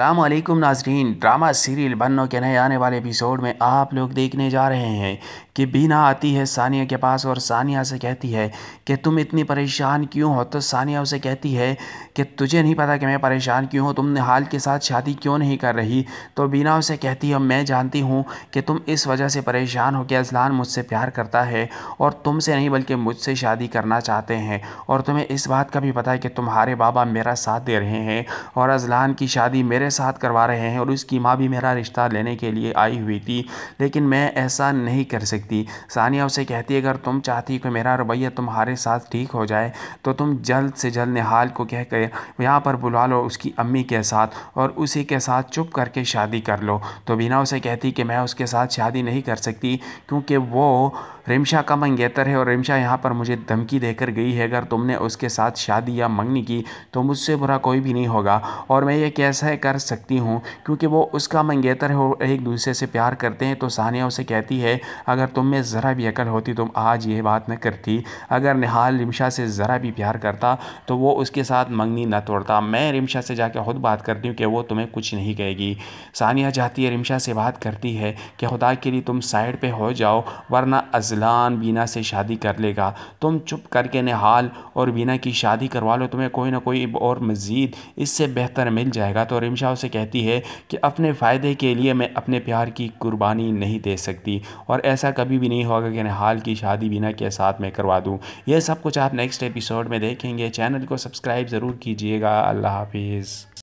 अल्लाम नाजरीन drama serial बनो के नए आने वाले एपिसोड में आप लोग देखने जा रहे हैं कि बीना आती है सानिया के पास और सानिया से कहती है कि तुम इतनी परेशान क्यों हो तो सानिया उसे कहती है कि तुझे नहीं पता कि मैं परेशान क्यों हूँ तुमने हाल के साथ शादी क्यों नहीं कर रही तो बीना उसे कहती है मैं जानती हूँ कि तुम इस वजह से परेशान हो कि अजलान मुझसे प्यार करता है और तुमसे नहीं बल्कि मुझसे शादी करना चाहते हैं और तुम्हें इस बात का भी पता है कि तुम्हारे बाबा मेरा साथ दे रहे हैं और अजलान की शादी मेरे साथ करवा रहे हैं और उसकी माँ भी मेरा रिश्ता लेने के लिए आई हुई थी लेकिन मैं ऐसा नहीं कर सकती सकती सानिया उसे कहती है अगर तुम चाहती कि मेरा रवैया तुम्हारे साथ ठीक हो जाए तो तुम जल्द से जल्द निहाल को कह कर यहाँ पर बुला लो उसकी अम्मी के साथ और उसी के साथ चुप करके शादी कर लो तो बिना उसे कहती कि मैं उसके साथ शादी नहीं कर सकती क्योंकि वो रिमशा का मंगेतर है और रिमशा यहाँ पर मुझे धमकी देकर गई है अगर तुमने उसके साथ शादी या मंगनी की तो मुझसे बुरा कोई भी नहीं होगा और मैं ये कैसे कर सकती हूँ क्योंकि वो उसका मंगेतर है और एक दूसरे से प्यार करते हैं तो सानिया उसे कहती है अगर तुम में ज़रा भी अकल होती तुम आज ये बात न करती अगर निहाल रिमशा से ज़रा भी प्यार करता तो वो उसके साथ मंगनी न तोड़ता मैं रिमशा से जाकर खुद बात करती हूँ कि वो तुम्हें कुछ नहीं कहेगी सानिया चाहती है रिमशा से बात करती है कि खुदा के लिए तुम साइड पर हो जाओ वरना अजलान बीना से शादी कर लेगा तुम चुप करके निहाल और बीना की शादी करवा लो तुम्हें कोई ना कोई और मज़ीद इससे बेहतर मिल जाएगा तो रिमशा उसे कहती है कि अपने फ़ायदे के लिए मैं अपने प्यार की कुर्बानी नहीं दे सकती और ऐसा कभी भी नहीं होगा कि हाल की शादी बिना के साथ मैं करवा दूँ यह सब कुछ आप नेक्स्ट एपिसोड में देखेंगे चैनल को सब्सक्राइब ज़रूर कीजिएगा अल्लाह हाफिज़